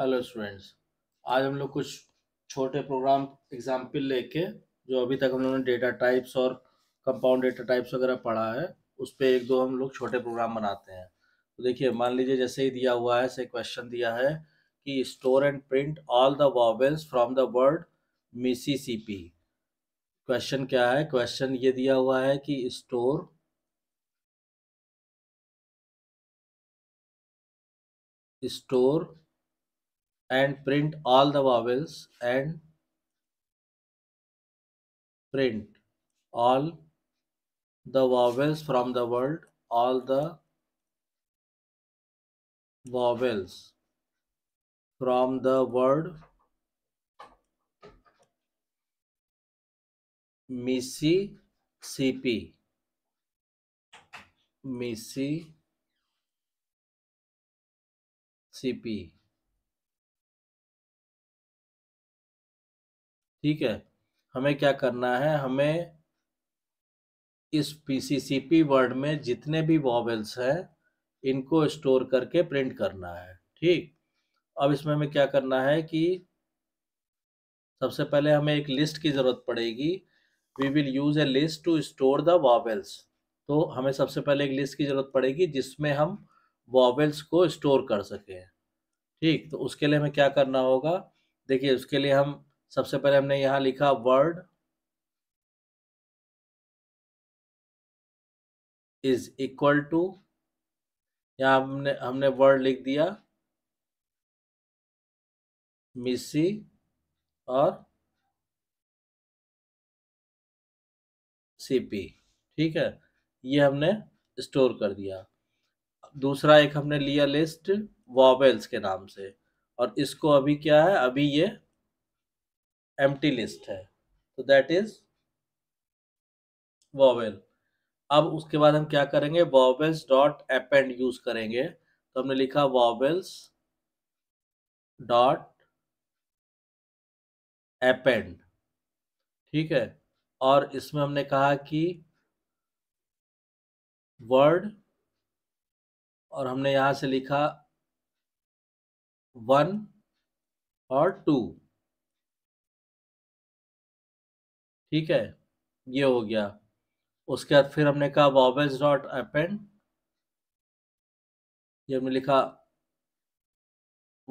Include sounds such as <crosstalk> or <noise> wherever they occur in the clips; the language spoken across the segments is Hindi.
हेलो स्टूडेंट्स आज हम लोग कुछ छोटे प्रोग्राम एग्जाम्पल लेके जो अभी तक हम लोगों ने डेटा टाइप्स और कंपाउंड डेटा टाइप्स वगैरह पढ़ा है उस पर एक दो हम लोग छोटे प्रोग्राम बनाते हैं तो देखिए मान लीजिए जैसे ही दिया हुआ है ऐसे क्वेश्चन दिया है कि store and print all the vowels from the word Mississippi question क्या है क्वेश्चन ये दिया हुआ है कि store store and print all the vowels and print all the vowels from the word all the vowels from the word Mississippi Mississippi ठीक है हमें क्या करना है हमें इस पीसीसीपी वर्ड में जितने भी वॉवेल्स हैं इनको स्टोर करके प्रिंट करना है ठीक अब इसमें हमें क्या करना है कि सबसे पहले हमें एक लिस्ट की ज़रूरत पड़ेगी we will use a list to store the vowels तो हमें सबसे पहले एक लिस्ट की ज़रूरत पड़ेगी जिसमें हम वॉवेल्स को स्टोर कर सकें ठीक तो उसके लिए हमें क्या करना होगा देखिए उसके लिए हम सबसे पहले हमने यहाँ लिखा वर्ड इज इक्वल टू यहाँ हमने हमने वर्ड लिख दिया मिसी और सीपी ठीक है ये हमने स्टोर कर दिया दूसरा एक हमने लिया लिस्ट वॉवेल्स के नाम से और इसको अभी क्या है अभी ये एम्प्टी लिस्ट है तो दैट इज वॉवेल अब उसके बाद हम क्या करेंगे वॉवेल्स डॉट एंड यूज करेंगे तो हमने लिखा वॉवेल्स डॉट एंड ठीक है और इसमें हमने कहा कि वर्ड और हमने यहां से लिखा वन और टू ठीक है ये हो गया उसके बाद फिर हमने कहा वॉबल्स डॉट अपेंड ये हमने लिखा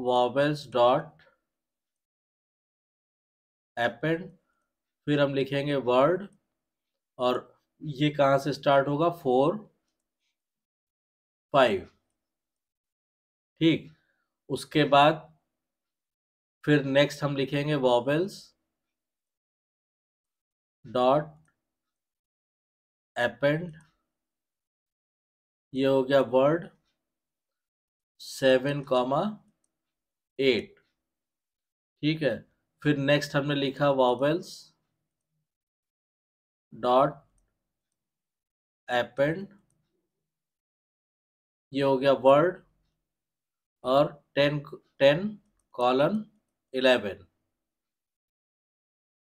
वॉबल्स डॉट एपेंड फिर हम लिखेंगे वर्ड और ये कहाँ से स्टार्ट होगा फोर फाइव ठीक उसके बाद फिर नेक्स्ट हम लिखेंगे वॉबल्स डॉट एपेंड ये हो गया वर्ड सेवन कॉमा एट ठीक है फिर नेक्स्ट हमने लिखा वॉवेल्स डॉट एपेंड ये हो गया वर्ड और टेन टेन कॉलन इलेवन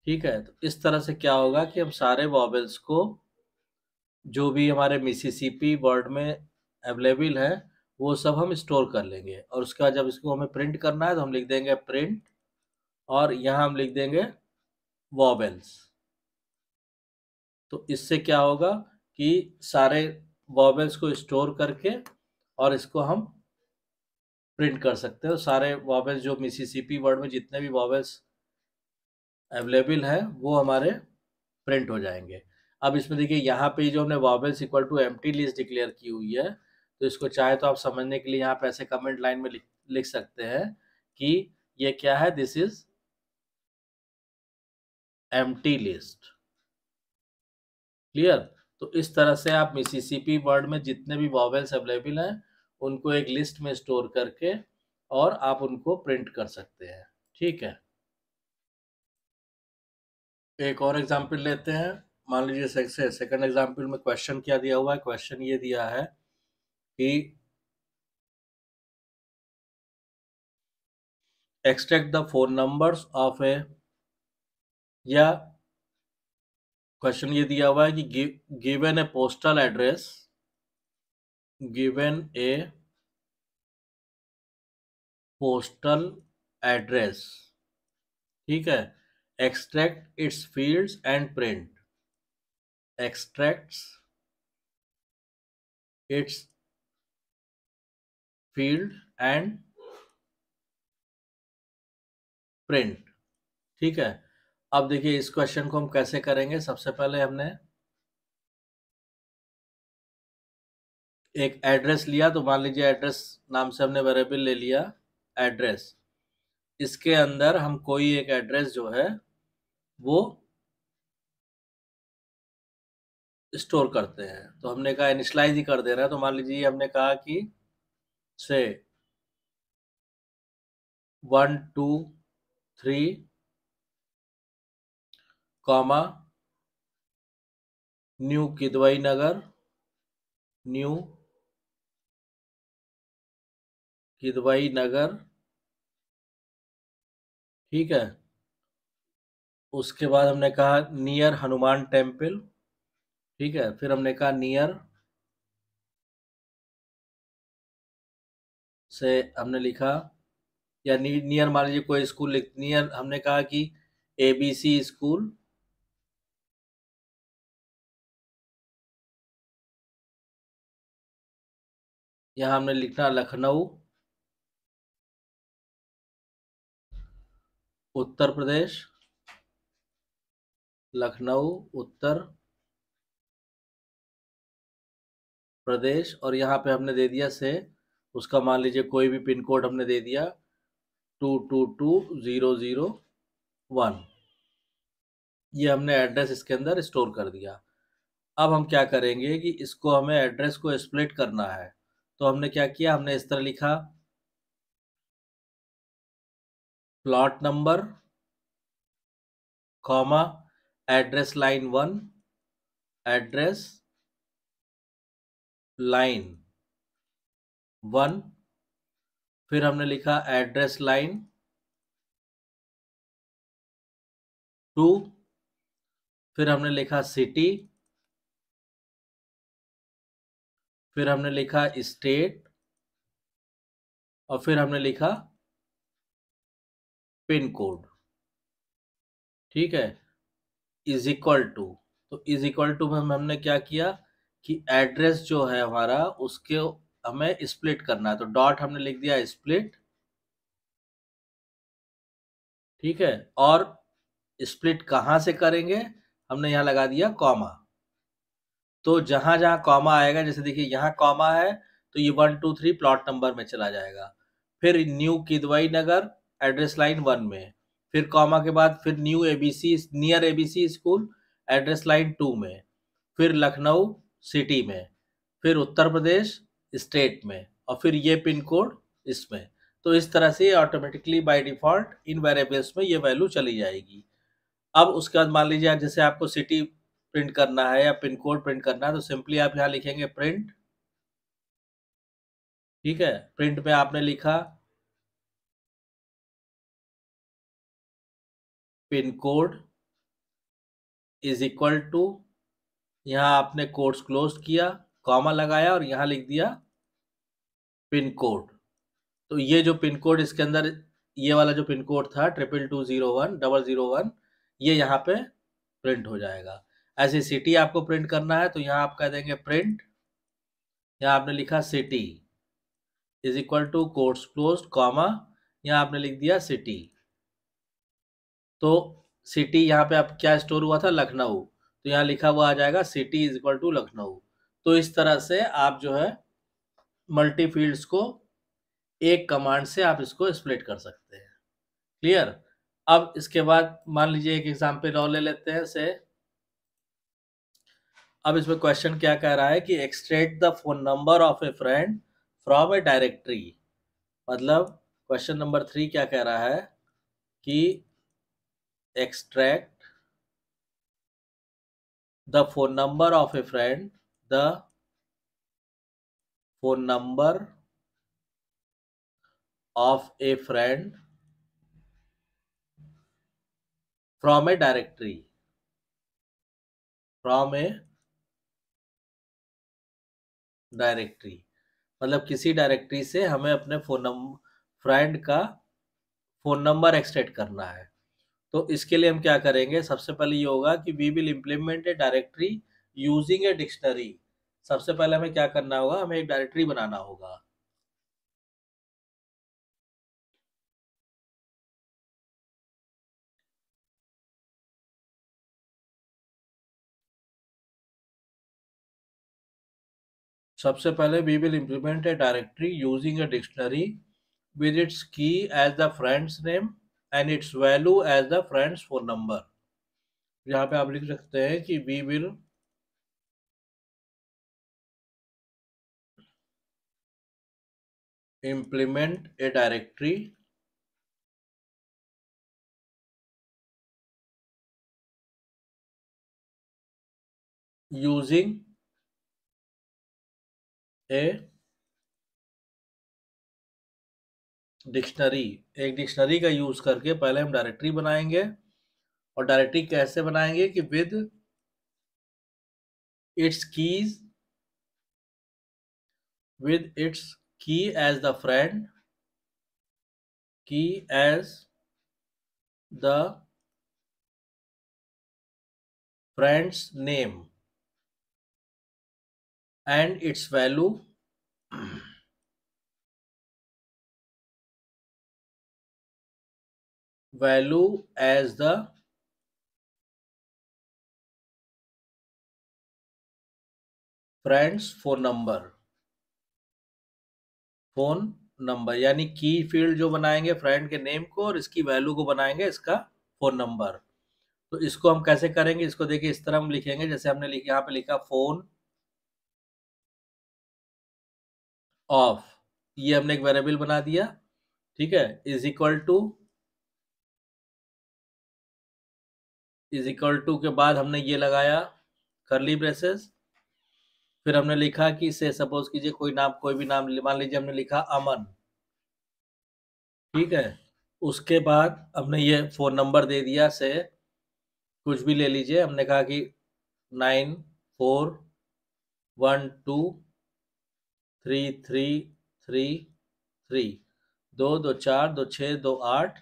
ठीक है तो इस तरह से क्या होगा कि हम सारे वॉबल्स को जो भी हमारे मिसिसिपी वर्ड में अवेलेबल है वो सब हम स्टोर कर लेंगे और उसके बाद जब इसको हमें प्रिंट करना है तो हम लिख देंगे प्रिंट और यहाँ हम लिख देंगे वॉबल्स तो इससे क्या होगा कि सारे वॉबल्स को स्टोर करके और इसको हम प्रिंट कर सकते हैं सारे वॉबल्स जो मिसिसिपी वर्ड में जितने भी वॉबल्स अवेलेबल है वो हमारे प्रिंट हो जाएंगे अब इसमें देखिए यहाँ पे जो हमने वॉबल्स इक्वल टू एम लिस्ट डिक्लेयर की हुई है तो इसको चाहे तो आप समझने के लिए यहाँ पे ऐसे कमेंट लाइन में लिख, सकते हैं कि ये क्या है दिस इज एम लिस्ट क्लियर तो इस तरह से आप मिसिसिपी वर्ड में जितने भी वॉबल्स अवेलेबल हैं उनको एक लिस्ट में स्टोर करके और आप उनको प्रिंट कर सकते हैं ठीक है एक और एग्जाम्पल लेते हैं मान लीजिए सेक्से सेकंड एग्जाम्पल में क्वेश्चन क्या दिया हुआ है क्वेश्चन ये दिया है कि extract the phone numbers of a या क्वेश्चन ये दिया हुआ है कि given a postal address given a postal address ठीक है extract its fields and print extracts its field and print ठीक है अब देखिए इस क्वेश्चन को हम कैसे करेंगे सबसे पहले हमने एक एड्रेस लिया तो मान लीजिए एड्रेस नाम से हमने वेरेबिल ले लिया एड्रेस इसके अंदर हम कोई एक एड्रेस जो है वो स्टोर करते हैं तो हमने कहा इनिशलाइज ही कर दे रहे हैं तो मान लीजिए हमने कहा कि से one two three comma new Kidwai Nagar new Kidwai Nagar ठीक है उसके बाद हमने कहा नियर हनुमान टेम्पल ठीक है फिर हमने कहा नियर से हमने लिखा या नियर मान लीजिए कोई स्कूल लिख नियर हमने कहा कि एबीसी स्कूल यहाँ हमने लिखना लखनऊ उत्तर प्रदेश लखनऊ उत्तर प्रदेश और यहाँ पे हमने दे दिया से उसका मान लीजिए कोई भी पिन कोड हमने दे दिया two two two zero zero one ये हमने एड्रेस इसके अंदर स्टोर कर दिया अब हम क्या करेंगे कि इसको हमें एड्रेस को स्प्लिट करना है तो हमने क्या किया हमने इस तरह लिखा plot number comma address line one address line one फिर हमने लिखा एड्रेस लाइन टू फिर हमने लिखा सिटी फिर हमने लिखा स्टेट और फिर हमने लिखा पिन कोड ठीक है इज इक्वल टू तो इज इक्वल टू में हमने क्या किया कि एड्रेस जो है हमारा उसके हमें स्प्लिट करना है तो डॉट हमने लिख दिया स्प्लिट ठीक है और स्प्लिट कहाँ से करेंगे हमने यहाँ लगा दिया कॉमा तो जहां जहां कॉमा आएगा जैसे देखिए यहाँ कॉमा है तो ये one two three plot number में चला जाएगा फिर new Kidwai Nagar address line one में फिर कॉमा के बाद फिर new ABC near ABC school address line two में फिर लखनऊ सिटी में फिर उत्तर प्रदेश स्टेट में और फिर ये पिन कोड इसमें तो इस तरह से ऑटोमेटिकली बाय डिफॉल्ट इन वेरिएबल्स में ये वैल्यू चली जाएगी अब उसके बाद मान लीजिए जैसे आपको सिटी प्रिंट करना है या पिन कोड प्रिंट करना है तो सिंपली आप यहाँ लिखेंगे प्रिंट ठीक है प्रिंट में आपने लिखा pin code is equal to यहाँ आपने कोड्स क्लोज किया कॉमा लगाया और यहाँ लिख दिया पिन कोड तो ये जो पिन कोड इसके अंदर ये वाला जो पिन कोड था triple two zero one double zero one ये यहाँ पे प्रिंट हो जाएगा ऐसे सिटी आपको प्रिंट करना है तो यहाँ आप कह देंगे प्रिंट यहाँ आपने लिखा city is equal to quotes close comma यहाँ आपने लिख दिया सिटी तो सिटी यहाँ पे आप क्या स्टोर हुआ था लखनऊ तो यहाँ लिखा हुआ आ जाएगा city is equal to Lucknow तो इस तरह से आप जो है मल्टी फील्ड्स को एक कमांड से आप इसको स्प्लिट कर सकते हैं क्लियर अब इसके बाद मान लीजिए एक एग्जाम्पल और ले लेते हैं से अब इसमें क्वेश्चन क्या कह रहा है कि extract the phone number of a friend from a directory मतलब क्वेश्चन नंबर थ्री क्या कह रहा है कि extract the phone number of a friend the phone number of a friend from a directory from a directory मतलब किसी डायरेक्टरी से हमें अपने फोन नंबर फ्रेंड का फोन नंबर एक्सट्रैक्ट करना है तो इसके लिए हम क्या करेंगे सबसे पहले ये होगा कि we will implement a directory using a dictionary सबसे पहले हमें क्या करना होगा हमें एक डायरेक्टरी बनाना होगा सबसे पहले we will implement a directory using a dictionary with its key as the friend's name and its value as the friend's phone number यहाँ पे आप लिख सकते हैं कि we will implement a directory using a dictionary एक डिक्शनरी का यूज करके पहले हम डायरेक्टरी बनाएंगे और डायरेक्टरी कैसे बनाएंगे कि with its keys with its key as the friend key as the friend's name and its value value as the friend's phone number phone number यानी की फील्ड जो बनाएंगे फ्रेंड के नेम को और इसकी वैल्यू को बनाएंगे इसका फोन नंबर तो इसको हम कैसे करेंगे इसको देखिए इस तरह हम लिखेंगे जैसे हमने लिख यहां पे लिखा फोन ऑफ ये हमने एक वेरिएबल बना दिया ठीक है is equal to is equal to के बाद हमने ये लगाया करली ब्रेसेस फिर हमने लिखा कि इसे सपोज कीजिए कोई नाम कोई भी नाम मान लीजिए हमने लिखा अमन ठीक है उसके बाद हमने ये फ़ोन नंबर दे दिया से कुछ भी ले लीजिए हमने कहा कि nine four one two three three three three दो दो चार दो छः दो आठ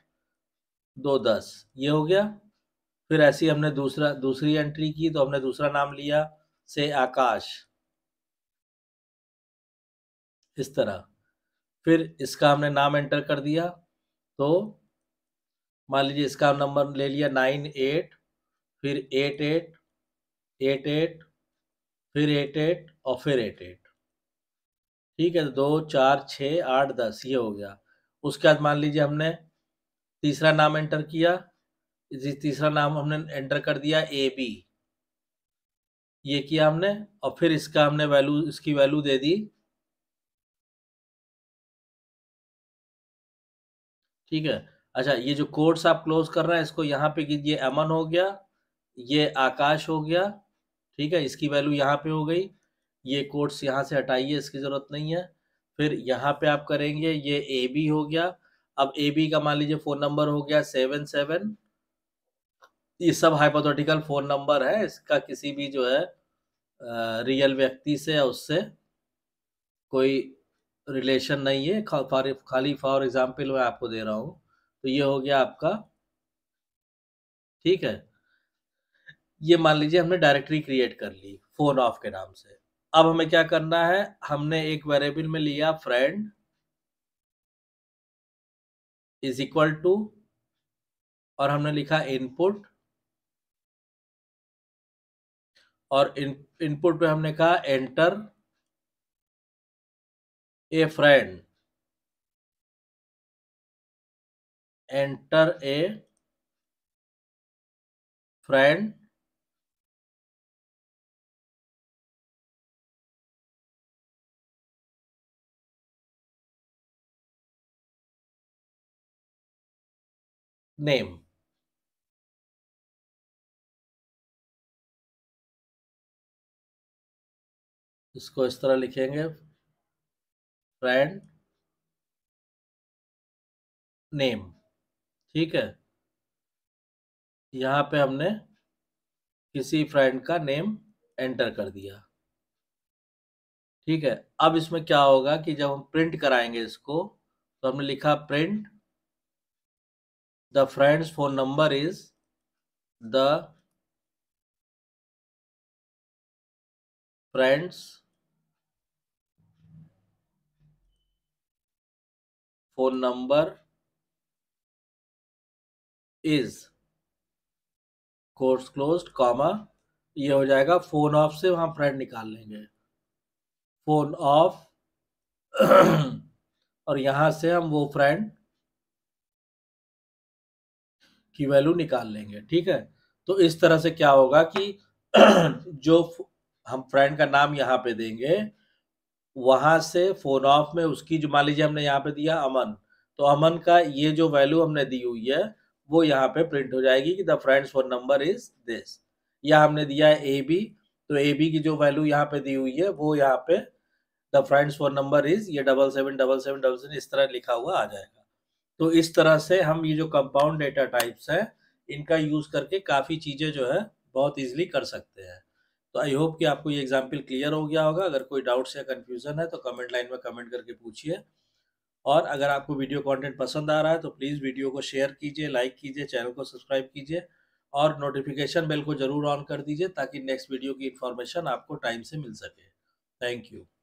दो दस ये हो गया फिर ऐसी हमने दूसरा दूसरी एंट्री की तो हमने दूसरा नाम लिया से आकाश इस तरह फिर इसका हमने नाम एंटर कर दिया तो मान लीजिए इसका हम नंबर ले लिया नाइन एट फिर एट एट एट एट फिर एट एट और फिर एट एट ठीक है तो दो चार छः आठ दस ये हो गया उसके बाद मान लीजिए हमने तीसरा नाम एंटर किया तीसरा नाम हमने एंटर कर दिया ए बी ये किया हमने और फिर इसका हमने वैल्यू इसकी वैल्यू दे दी ठीक है अच्छा ये जो कोड्स आप क्लोज कर रहे हैं इसको यहाँ पे कीजिए अमन हो गया ये आकाश हो गया ठीक है इसकी वैल्यू यहाँ पे हो गई ये कोड्स यहाँ से हटाइए इसकी ज़रूरत नहीं है फिर यहाँ पे आप करेंगे ये ए बी हो गया अब ए बी का मान लीजिए फ़ोन नंबर हो गया सेवन सेवन ये सब हाइपोथेटिकल फ़ोन नंबर है इसका किसी भी जो है रियल व्यक्ति से उससे कोई रिलेशन नहीं है खा, खाली फॉर एग्जाम्पल मैं आपको दे रहा हूँ तो ये हो गया आपका ठीक है ये मान लीजिए हमने डायरेक्टरी क्रिएट कर ली फ़ोन ऑफ के नाम से अब हमें क्या करना है हमने एक वेरिएबल में लिया फ्रेंड इज इक्वल टू और हमने लिखा इनपुट और इन इनपुट पे हमने कहा enter a friend enter a friend name इसको इस तरह लिखेंगे फ्रेंड नेम ठीक है यहाँ पे हमने किसी फ्रेंड का नेम एंटर कर दिया ठीक है अब इसमें क्या होगा कि जब हम प्रिंट कराएंगे इसको तो हमने लिखा print the friend's phone number is the friend's phone number is quotes close comma ये हो जाएगा फोन ऑफ से वहां फ्रेंड निकाल लेंगे फोन ऑफ <clears throat> और यहां से हम वो फ्रेंड की वैल्यू निकाल लेंगे ठीक है तो इस तरह से क्या होगा कि <clears throat> जो हम फ्रेंड का नाम यहां पे देंगे वहां से फोन ऑफ में उसकी जो मान लीजिए हमने यहाँ पे दिया अमन तो अमन का ये जो वैल्यू हमने दी हुई है वो यहाँ पे प्रिंट हो जाएगी कि the friend's phone number is this या हमने दिया है ए बी तो ए बी की जो वैल्यू यहाँ पे दी हुई है वो यहाँ पे the friend's phone number is ये double seven double seven double seven इस तरह लिखा हुआ आ जाएगा तो इस तरह से हम ये जो कंपाउंड डेटा टाइप्स हैं इनका यूज करके काफी चीजें जो है बहुत इजिली कर सकते हैं तो आई होप कि आपको ये एग्जाम्पल क्लियर हो गया होगा अगर कोई डाउट्स या कन्फ्यूज़न है तो कमेंट लाइन में कमेंट करके पूछिए और अगर आपको वीडियो कंटेंट पसंद आ रहा है तो प्लीज़ वीडियो को शेयर कीजिए लाइक कीजिए चैनल को सब्सक्राइब कीजिए और नोटिफिकेशन बेल को ज़रूर ऑन कर दीजिए ताकि नेक्स्ट वीडियो की इन्फॉर्मेशन आपको टाइम से मिल सके थैंक यू